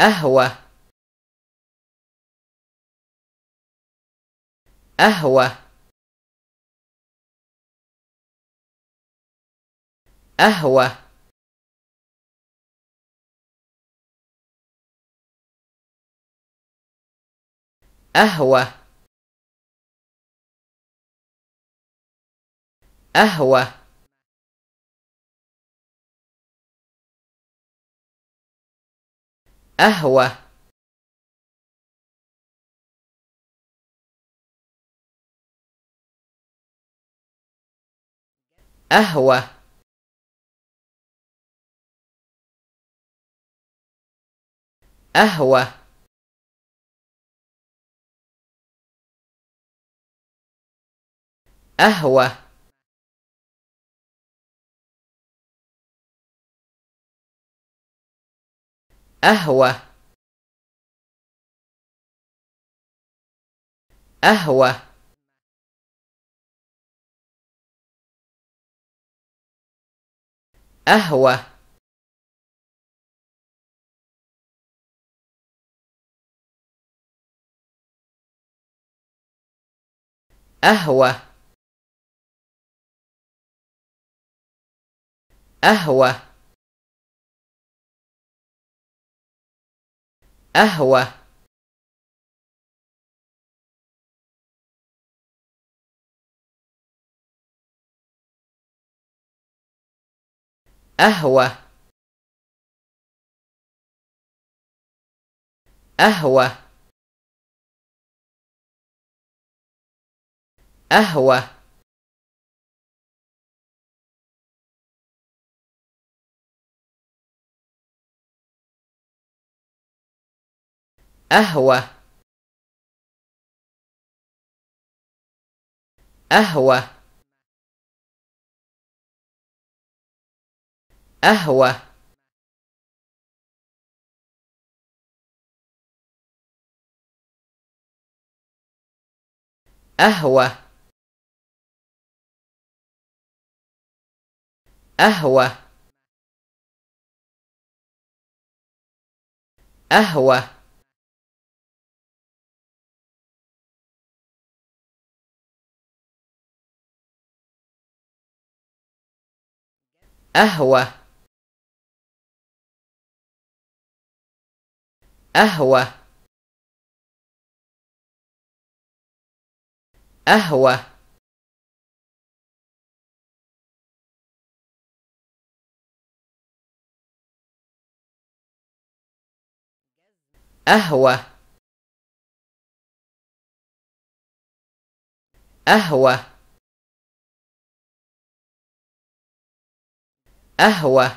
أهوى أهوى أهوى أهوى أهوى قهوة قهوة قهوة قهوة أهوى أهوى أهوى أهوى أهوى قهوة قهوة قهوة قهوة أهوى أهوى أهوى أهوى أهوى أهوى قهوة قهوة قهوة قهوة قهوة أهوه